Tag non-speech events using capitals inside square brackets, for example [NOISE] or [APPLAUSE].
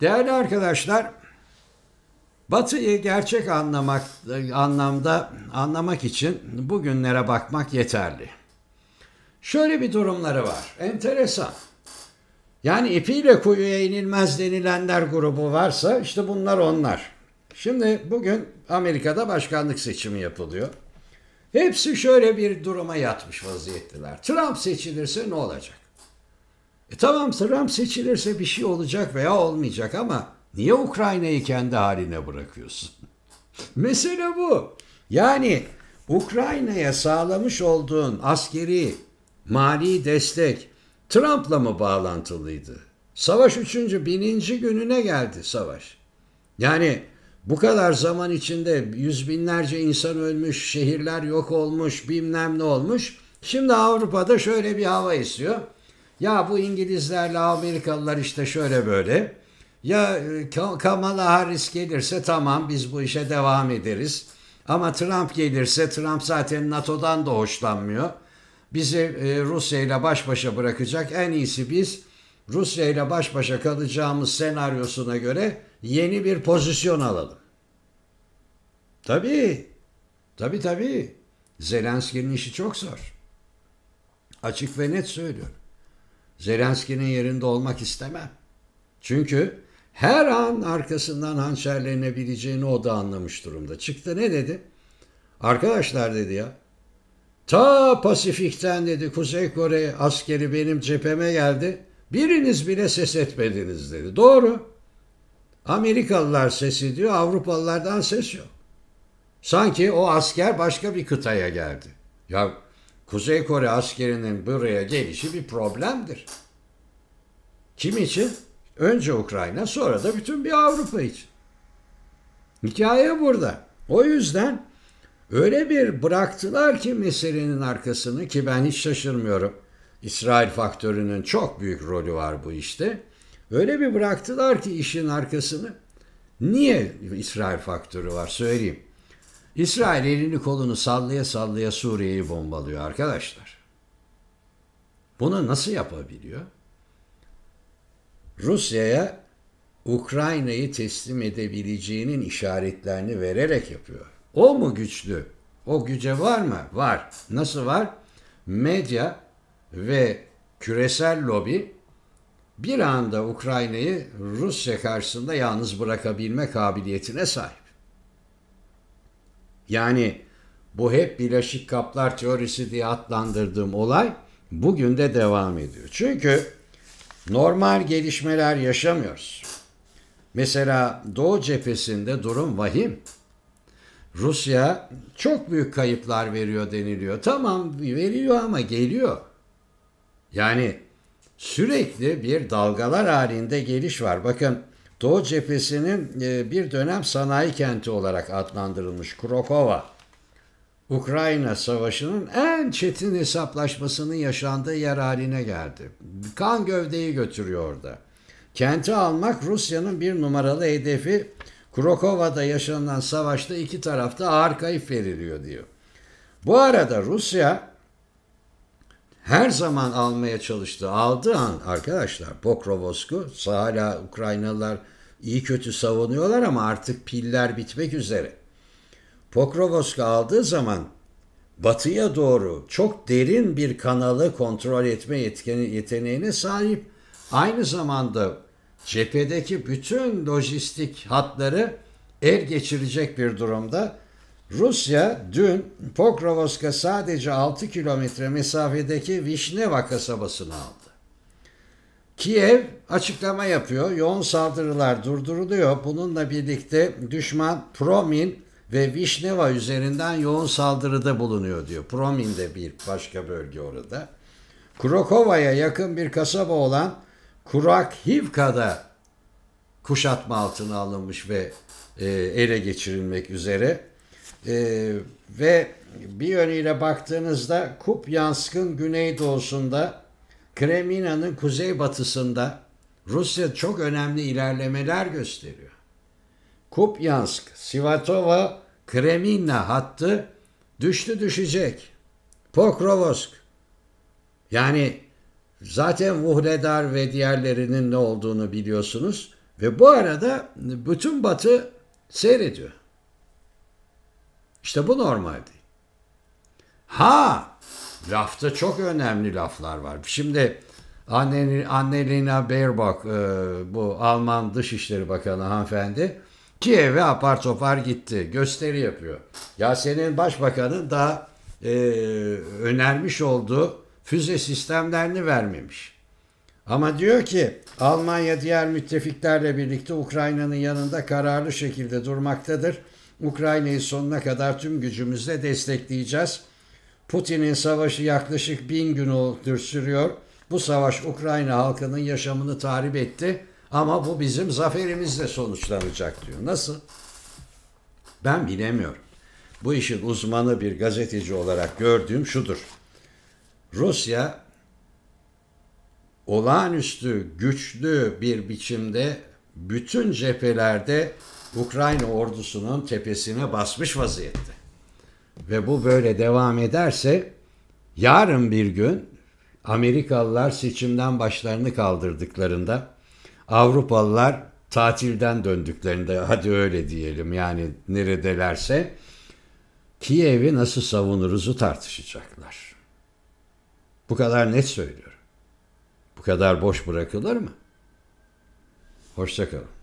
Değerli arkadaşlar, Batı'yı gerçek anlamak anlamda anlamak için bugünlere bakmak yeterli. Şöyle bir durumları var. Enteresan. Yani ipiyle kuyuya inilmez denilenler grubu varsa işte bunlar onlar. Şimdi bugün Amerika'da başkanlık seçimi yapılıyor. Hepsi şöyle bir duruma yatmış vaziyetteler. Trump seçilirse ne olacak? E tamam Trump seçilirse bir şey olacak veya olmayacak ama niye Ukrayna'yı kendi haline bırakıyorsun? [LAUGHS] Mesele bu. Yani Ukrayna'ya sağlamış olduğun askeri, mali destek Trump'la mı bağlantılıydı? Savaş üçüncü, bininci gününe geldi savaş. Yani bu kadar zaman içinde yüz binlerce insan ölmüş, şehirler yok olmuş, bilmem ne olmuş. Şimdi Avrupa'da şöyle bir hava istiyor. Ya bu İngilizlerle Amerikalılar işte şöyle böyle. Ya e, Kamala Harris gelirse tamam biz bu işe devam ederiz. Ama Trump gelirse Trump zaten NATO'dan da hoşlanmıyor. Bizi e, Rusya ile baş başa bırakacak. En iyisi biz Rusya ile baş başa kalacağımız senaryosuna göre yeni bir pozisyon alalım. Tabii. Tabii tabii. Zelenski'nin işi çok zor. Açık ve net söylüyorum. Zelenski'nin yerinde olmak istemem. Çünkü her an arkasından hançerlenebileceğini o da anlamış durumda. Çıktı ne dedi? Arkadaşlar dedi ya. Ta Pasifik'ten dedi Kuzey Kore askeri benim cepheme geldi. Biriniz bile ses etmediniz dedi. Doğru. Amerikalılar sesi diyor, Avrupalılardan ses yok. Sanki o asker başka bir kıtaya geldi. Ya Kuzey Kore askerinin buraya gelişi bir problemdir. Kim için? Önce Ukrayna sonra da bütün bir Avrupa için. Hikaye burada. O yüzden öyle bir bıraktılar ki meselenin arkasını ki ben hiç şaşırmıyorum. İsrail faktörünün çok büyük rolü var bu işte. Öyle bir bıraktılar ki işin arkasını. Niye İsrail faktörü var söyleyeyim. İsrail elini kolunu sallaya sallaya Suriye'yi bombalıyor arkadaşlar. Bunu nasıl yapabiliyor? Rusya'ya Ukrayna'yı teslim edebileceğinin işaretlerini vererek yapıyor. O mu güçlü? O güce var mı? Var. Nasıl var? Medya ve küresel lobi bir anda Ukrayna'yı Rusya karşısında yalnız bırakabilme kabiliyetine sahip. Yani bu hep bileşik kaplar teorisi diye adlandırdığım olay bugün de devam ediyor. Çünkü normal gelişmeler yaşamıyoruz. Mesela Doğu cephesinde durum vahim. Rusya çok büyük kayıplar veriyor deniliyor. Tamam veriyor ama geliyor. Yani sürekli bir dalgalar halinde geliş var. Bakın Doğu cephesinin e, bir dönem sanayi kenti olarak adlandırılmış Krokova, Ukrayna Savaşı'nın en çetin hesaplaşmasının yaşandığı yer haline geldi. Kan gövdeyi götürüyor orada. Kenti almak Rusya'nın bir numaralı hedefi Krokova'da yaşanan savaşta iki tarafta ağır kayıp veriliyor diyor. Bu arada Rusya her zaman almaya çalıştı. Aldığı an arkadaşlar Pokrovosku hala Ukraynalılar iyi kötü savunuyorlar ama artık piller bitmek üzere. Pokrovosku aldığı zaman batıya doğru çok derin bir kanalı kontrol etme yetkeni, yeteneğine sahip. Aynı zamanda cephedeki bütün lojistik hatları el geçirecek bir durumda. Rusya dün Pokrovsk'a sadece 6 kilometre mesafedeki Vişneva kasabasını aldı. Kiev açıklama yapıyor. Yoğun saldırılar durduruluyor. Bununla birlikte düşman Promin ve Vişneva üzerinden yoğun saldırıda bulunuyor diyor. Promin de bir başka bölge orada. Krokova'ya yakın bir kasaba olan Kurakhivka'da kuşatma altına alınmış ve e, ele geçirilmek üzere. Ee, ve bir yönüyle baktığınızda Kupyansk'ın güneydoğusunda, Kremina'nın kuzeybatısında Rusya çok önemli ilerlemeler gösteriyor. Kupyansk, Sivatova, Kremina hattı düştü düşecek. Pokrovsk. Yani zaten Vuhledar ve diğerlerinin ne olduğunu biliyorsunuz. Ve bu arada bütün batı seyrediyor. İşte bu normaldi. Ha! Lafta çok önemli laflar var. Şimdi Annelina Baerbock e, bu Alman Dışişleri Bakanı hanımefendi Kiev'e apar topar gitti. Gösteri yapıyor. Ya senin başbakanın da e, önermiş olduğu füze sistemlerini vermemiş. Ama diyor ki Almanya diğer müttefiklerle birlikte Ukrayna'nın yanında kararlı şekilde durmaktadır. Ukrayna'yı sonuna kadar tüm gücümüzle destekleyeceğiz. Putin'in savaşı yaklaşık bin gün oldur sürüyor. Bu savaş Ukrayna halkının yaşamını tahrip etti ama bu bizim zaferimizle sonuçlanacak diyor. Nasıl? Ben bilemiyorum. Bu işin uzmanı bir gazeteci olarak gördüğüm şudur. Rusya olağanüstü güçlü bir biçimde bütün cephelerde Ukrayna ordusunun tepesine basmış vaziyette. Ve bu böyle devam ederse yarın bir gün Amerikalılar seçimden başlarını kaldırdıklarında Avrupalılar tatilden döndüklerinde hadi öyle diyelim yani neredelerse Kiev'i nasıl savunuruzu tartışacaklar. Bu kadar net söylüyorum. Bu kadar boş bırakılır mı? Hoşçakalın.